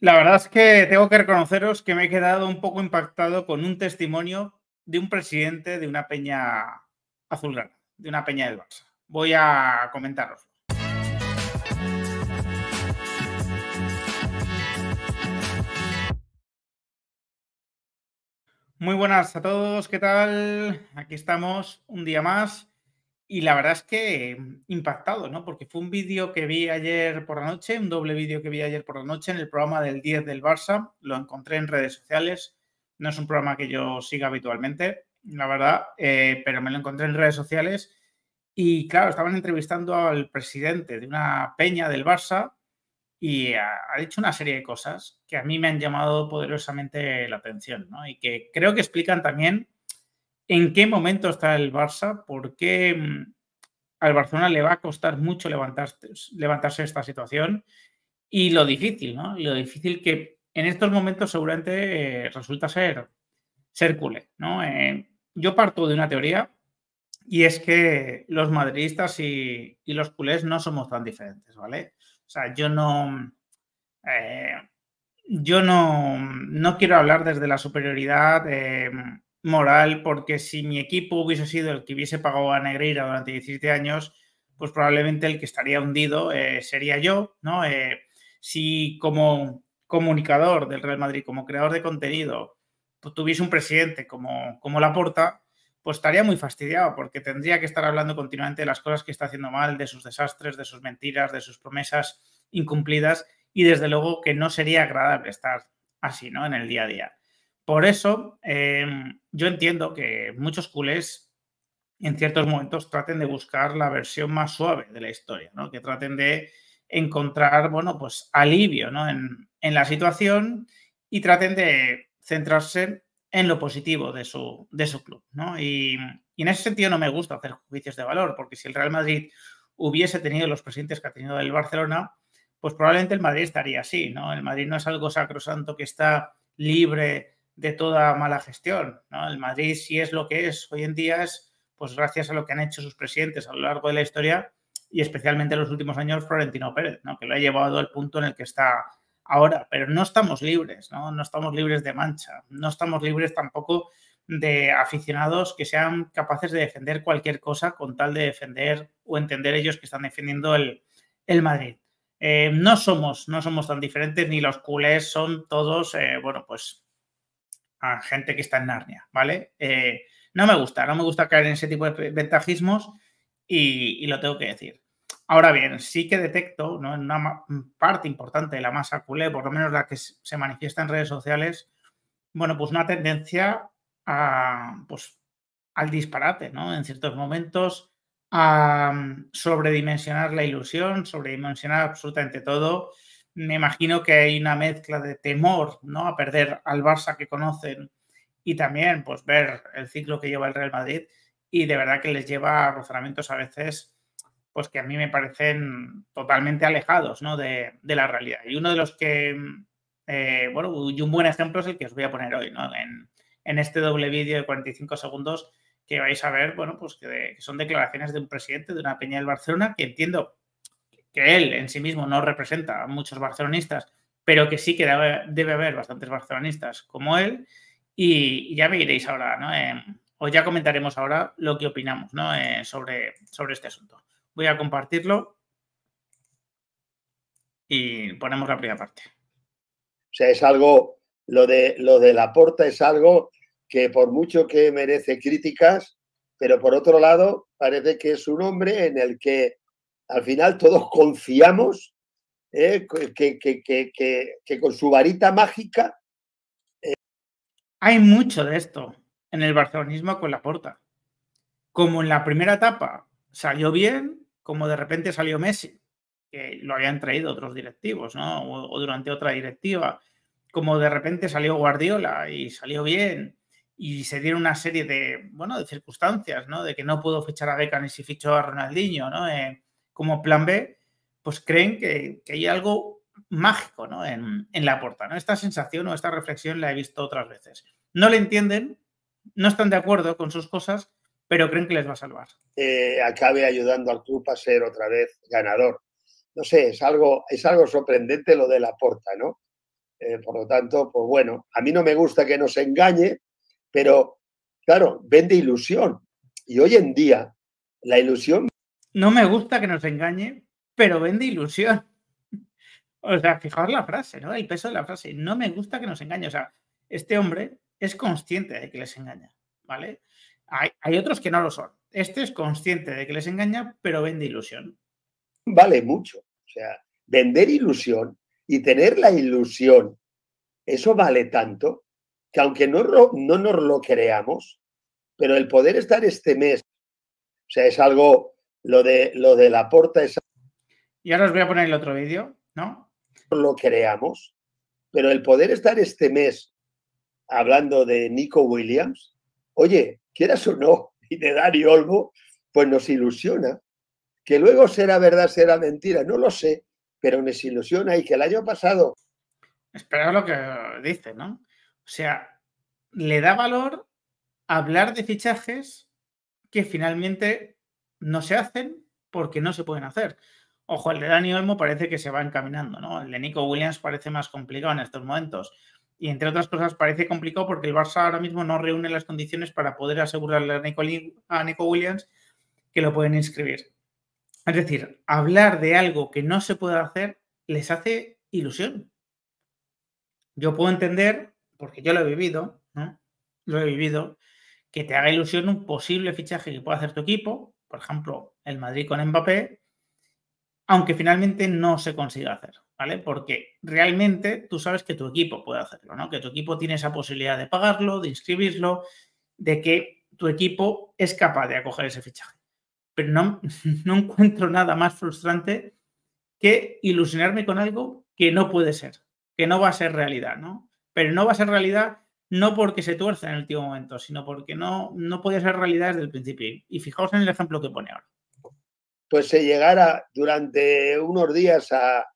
La verdad es que tengo que reconoceros que me he quedado un poco impactado con un testimonio de un presidente de una peña azulgrana, de una peña del Barça. Voy a comentaros. Muy buenas a todos, ¿qué tal? Aquí estamos un día más y la verdad es que em, impactado, ¿no? Porque fue un vídeo que vi ayer por la noche, un doble vídeo que vi ayer por la noche en el programa del 10 del Barça. Lo encontré en redes sociales. No es un programa que yo siga habitualmente, la verdad, eh, pero me lo encontré en redes sociales. Y claro, estaban entrevistando al presidente de una peña del Barça y ha, dicho una serie de cosas que a mí me han llamado poderosamente la atención, Y que creo que explican también en qué momento está el Barça, por qué mm, al Barcelona le va a costar mucho levantarse, esta situación y lo difícil, ¿no? Lo difícil que en estos momentos seguramente eh, resulta ser, ser culé, ¿no? Eh, yo parto de una teoría y es que los madridistas y, los culés no somos tan diferentes, ¿vale? O sea, yo no... Eh, yo no, no, quiero hablar desde la superioridad moral, porque si mi equipo hubiese sido el que hubiese pagado a Negreira durante 17 años, pues probablemente el que estaría hundido eh, sería yo, ¿no? Eh, si como comunicador del Real Madrid, como creador de contenido, pues tuviese un presidente como, como Laporta, pues estaría muy fastidiado porque tendría que estar hablando continuamente de las cosas que está haciendo mal, de sus desastres, de sus mentiras, de sus promesas incumplidas y desde luego que no sería agradable estar así, ¿no? En el día a día. Por eso, em, yo entiendo que muchos culés en ciertos momentos traten de buscar la versión más suave de la historia, que traten de encontrar bueno, pues, alivio en, la situación y traten de centrarse en lo positivo de su, de su club. Y, en ese sentido no me gusta hacer juicios de valor, porque si el Real Madrid hubiese tenido los presidentes que ha tenido el Barcelona, pues probablemente el Madrid estaría así. ¿no? El Madrid no es algo sacrosanto que está libre de toda mala gestión. El Madrid, si es lo que es hoy en día, es pues gracias a lo que han hecho sus presidentes a lo largo de la historia y especialmente en los últimos años Florentino Pérez, ¿no? que lo ha llevado al punto en el que está ahora. Pero no estamos libres, ¿no? no estamos libres de mancha, no estamos libres tampoco de aficionados que sean capaces de defender cualquier cosa con tal de defender o entender ellos que están defendiendo el, Madrid. Eh, no somos, no somos tan diferentes, ni los culés son todos, eh, bueno, pues a gente que está en Narnia, ¿vale? Eh, no me gusta, no me gusta caer en ese tipo de ventajismos y, lo tengo que decir. Ahora bien, sí que detecto ¿no? en una parte importante de la masa culé, por lo menos la que se manifiesta en redes sociales, bueno, pues una tendencia a, pues, al disparate, ¿no? En ciertos momentos, a mm, sobredimensionar la ilusión, sobredimensionar absolutamente todo me imagino que hay una mezcla de temor ¿no? a perder al Barça que conocen y también pues ver el ciclo que lleva el Real Madrid y de verdad que les lleva a razonamientos a veces pues que a mí me parecen totalmente alejados ¿no? de, la realidad. Y uno de los que, eh, bueno, y un buen ejemplo es el que os voy a poner hoy, ¿no? en, este doble vídeo de 45 segundos que vais a ver, bueno, pues que, que son declaraciones de un presidente de una peña del Barcelona que entiendo que él en sí mismo no representa a muchos barcelonistas, pero que sí que debe, haber bastantes barcelonistas como él. Y, ya me iréis ahora, ¿no? Em, o ya comentaremos ahora lo que opinamos eh, sobre, sobre este asunto. Voy a compartirlo y ponemos la primera parte. O sea, es algo, lo de, lo de la porta es algo que por mucho que merece críticas, pero por otro lado parece que es un hombre en el que al final todos confiamos ¿eh? que, con su varita mágica... Hay mucho de esto en el barcelonismo con la porta. Como en la primera etapa salió bien, como de repente salió Messi, que lo habían traído otros directivos, ¿no? o, durante otra directiva como de repente salió Guardiola y salió bien y se dieron una serie de, bueno, de circunstancias, ¿no? De que no pudo fichar a Beca ni si fichó a Ronaldinho, ¿no? Eh, como plan B, pues creen que, hay algo mágico en, la porta. ¿no? Esta sensación o esta reflexión la he visto otras veces. No le entienden, no están de acuerdo con sus cosas, pero creen que les va a salvar. Eh, acabe ayudando al club a ser otra vez ganador. No sé, es algo, es algo sorprendente lo de la porta, ¿no? Eh, por lo tanto, pues bueno, a mí no me gusta que nos engañe, pero claro, vende ilusión. Y hoy en día la ilusión no me gusta que nos engañe, pero vende ilusión. O sea, fijaos la frase, ¿no? El peso de la frase. No me gusta que nos engañe. O sea, este hombre es consciente de que les engaña, ¿vale? Hay, otros que no lo son. Este es consciente de que les engaña, pero vende ilusión. Vale mucho. O sea, vender ilusión y tener la ilusión, eso vale tanto que aunque no, no nos lo creamos, pero el poder estar este mes, o sea, es algo lo de, lo de la porta esa. Y ahora os voy a poner el otro vídeo, ¿no? Lo creamos, pero el poder estar este mes hablando de Nico Williams, oye, quieras o no, y de Dario Olmo, pues nos ilusiona. Que luego será verdad, será mentira, no lo sé, pero nos ilusiona y que el año pasado... Espera lo que dice, ¿no? O sea, le da valor hablar de fichajes que finalmente no se hacen porque no se pueden hacer. Ojo, el de Dani Olmo parece que se va encaminando, ¿no? El de Nico Williams parece más complicado en estos momentos. Y entre otras cosas, parece complicado porque el Barça ahora mismo no reúne las condiciones para poder asegurarle a Nico, Williams que lo pueden inscribir. Es decir, hablar de algo que no se puede hacer les hace ilusión. Yo puedo entender, porque yo lo he vivido, Lo he vivido, que te haga ilusión un posible fichaje que pueda hacer tu equipo, por ejemplo, el Madrid con Mbappé, aunque finalmente no se consiga hacer, ¿vale? Porque realmente tú sabes que tu equipo puede hacerlo, ¿no? Que tu equipo tiene esa posibilidad de pagarlo, de inscribirlo, de que tu equipo es capaz de acoger ese fichaje. Pero no, no encuentro nada más frustrante que ilusionarme con algo que no puede ser, que no va a ser realidad, ¿no? Pero no va a ser realidad no porque se tuerza en el último momento, sino porque no, no podía ser realidad desde el principio. Y fijaos en el ejemplo que pone ahora. Pues se llegara durante unos días a,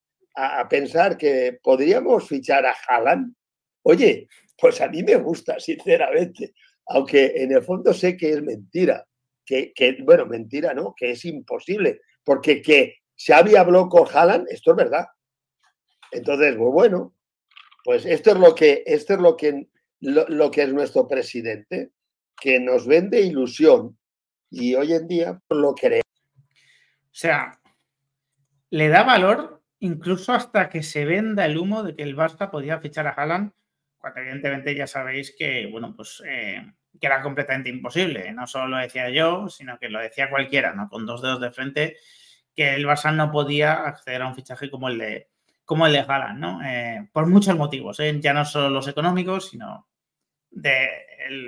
pensar que podríamos fichar a Haaland. Oye, pues a mí me gusta, sinceramente, aunque en el fondo sé que es mentira, que, bueno, mentira no, que es imposible, porque que había hablado con Haaland, esto es verdad. Entonces, pues bueno, pues esto es lo que, esto es lo que lo, que es nuestro presidente, que nos vende ilusión y hoy en día lo queremos. O sea, le da valor incluso hasta que se venda el humo de que el Barça podía fichar a Haaland, cuando evidentemente ya sabéis que, bueno, pues eh, que era completamente imposible. No solo lo decía yo, sino que lo decía cualquiera, ¿no? Con dos dedos de frente, que el Barça no podía acceder a un fichaje como el de, como les galan, ¿no? Eh, por muchos motivos, ¿eh? ya no solo los económicos, sino de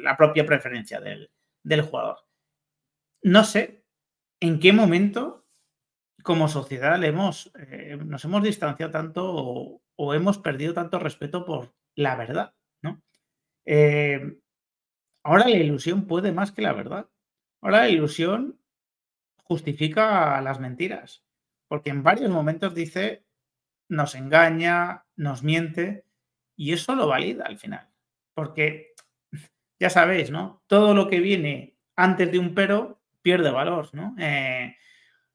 la propia preferencia del, jugador. No sé en qué momento, como sociedad, hemos, eh, nos hemos distanciado tanto o, o, hemos perdido tanto respeto por la verdad, ¿no? ahora la ilusión puede más que la verdad. Ahora la ilusión justifica las mentiras, porque en varios momentos dice nos engaña, nos miente, y eso lo valida al final. Porque ya sabéis, ¿no? Todo lo que viene antes de un pero pierde valor, ¿no? Eh,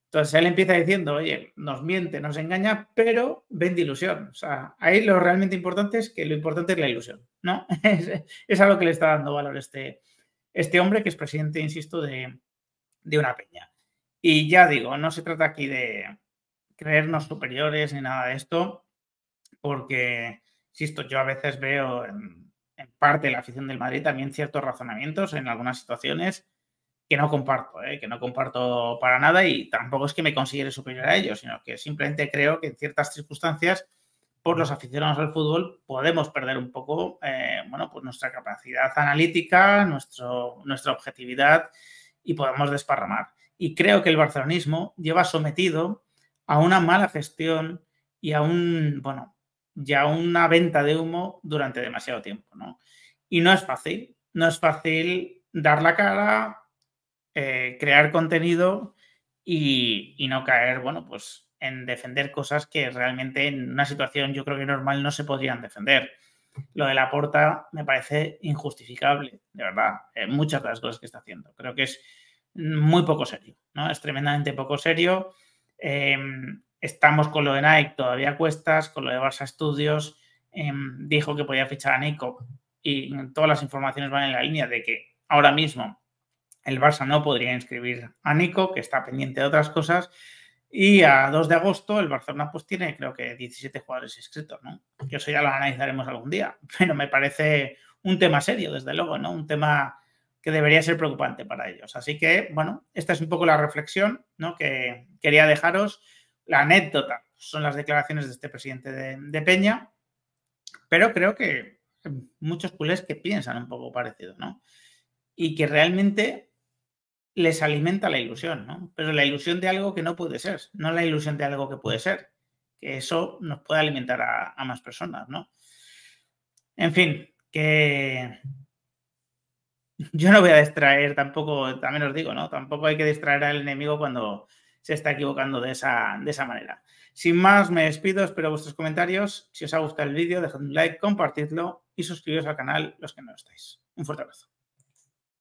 entonces él empieza diciendo, oye, nos miente, nos engaña, pero vende ilusión. O sea, ahí lo realmente importante es que lo importante es la ilusión, ¿no? es, es a lo que le está dando valor este, este hombre que es presidente, insisto, de, de una peña. Y ya digo, no se trata aquí de, creernos superiores ni nada de esto, porque, insisto, yo a veces veo en, parte la afición del Madrid también ciertos razonamientos en algunas situaciones que no comparto, ¿eh? que no comparto para nada y tampoco es que me considere superior a ellos, sino que simplemente creo que en ciertas circunstancias, por los aficionados al fútbol, podemos perder un poco eh, bueno, pues nuestra capacidad analítica, nuestro, nuestra objetividad y podemos desparramar. Y creo que el barcelonismo lleva sometido a una mala gestión y a un, bueno, ya una venta de humo durante demasiado tiempo, ¿no? Y no es fácil, no es fácil dar la cara, eh, crear contenido y, no caer, bueno, pues en defender cosas que realmente en una situación yo creo que normal no se podrían defender. Lo de la porta me parece injustificable, de verdad, muchas de las cosas que está haciendo. Creo que es muy poco serio, ¿no? Es tremendamente poco serio Em, estamos con lo de Nike todavía cuestas, con lo de Barça Studios, em, dijo que podía fichar a Nico y todas las informaciones van en la línea de que ahora mismo el Barça no podría inscribir a Nico, que está pendiente de otras cosas, y a 2 de agosto el Barcelona pues tiene creo que 17 jugadores inscritos, ¿no? Que eso ya lo analizaremos algún día, pero me parece un tema serio, desde luego, ¿no? Un tema que debería ser preocupante para ellos. Así que, bueno, esta es un poco la reflexión ¿no? que quería dejaros. La anécdota son las declaraciones de este presidente de, Peña, pero creo que muchos culés que piensan un poco parecido, ¿no? Y que realmente les alimenta la ilusión, ¿no? Pero la ilusión de algo que no puede ser, no la ilusión de algo que puede ser, que eso nos puede alimentar a, a más personas, ¿no? En fin, que yo no voy a distraer tampoco, también os digo, ¿no? Tampoco hay que distraer al enemigo cuando se está equivocando de esa, de esa manera. Sin más, me despido, espero vuestros comentarios. Si os ha gustado el vídeo, dejad un like, compartidlo y suscribiros al canal los que no lo estáis. Un fuerte abrazo.